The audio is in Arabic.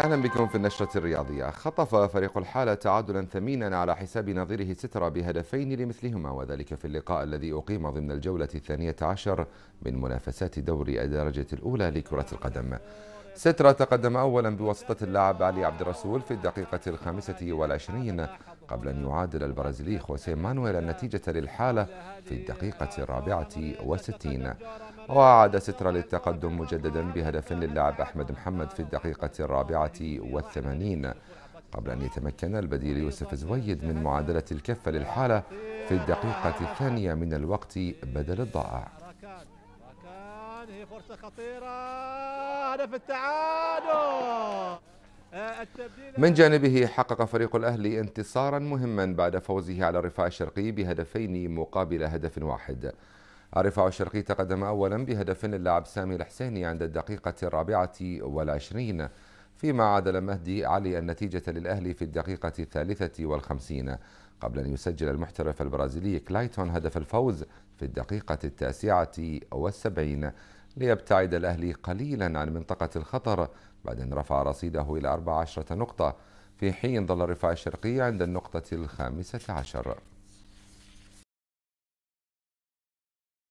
أهلا بكم في النشرة الرياضية خطف فريق الحالة تعادلا ثمينا على حساب نظيره سترة بهدفين لمثلهما وذلك في اللقاء الذي أقيم ضمن الجولة الثانية عشر من منافسات دوري الدرجة الأولى لكرة القدم سترة تقدم أولا بواسطة اللاعب علي عبد الرسول في الدقيقة الخامسة والعشرين قبل أن يعادل البرازيلي خوسيه مانويل النتيجة للحالة في الدقيقة الرابعة وستين وعاد سترة للتقدم مجددا بهدف للاعب أحمد محمد في الدقيقة الرابعة والثمانين قبل أن يتمكن البديل يوسف زويد من معادلة الكفة للحالة في الدقيقة الثانية من الوقت بدل الضائع هي فرصة خطيرة هدف التعادل من جانبه حقق فريق الأهلي انتصارا مهما بعد فوزه على الرفاع الشرقي بهدفين مقابل هدف واحد الرفاع الشرقي تقدم أولا بهدف اللاعب سامي الحسيني عند الدقيقة الرابعة والعشرين فيما عدل مهدي علي النتيجة للأهلي في الدقيقة الثالثة والخمسين قبل أن يسجل المحترف البرازيلي كلايتون هدف الفوز في الدقيقة التاسعة والسبعين ليبتعد الأهلي قليلا عن منطقة الخطر بعد أن رفع رصيده إلى 14 نقطة في حين ظل الرفاع الشرقي عند النقطة الخامسة عشر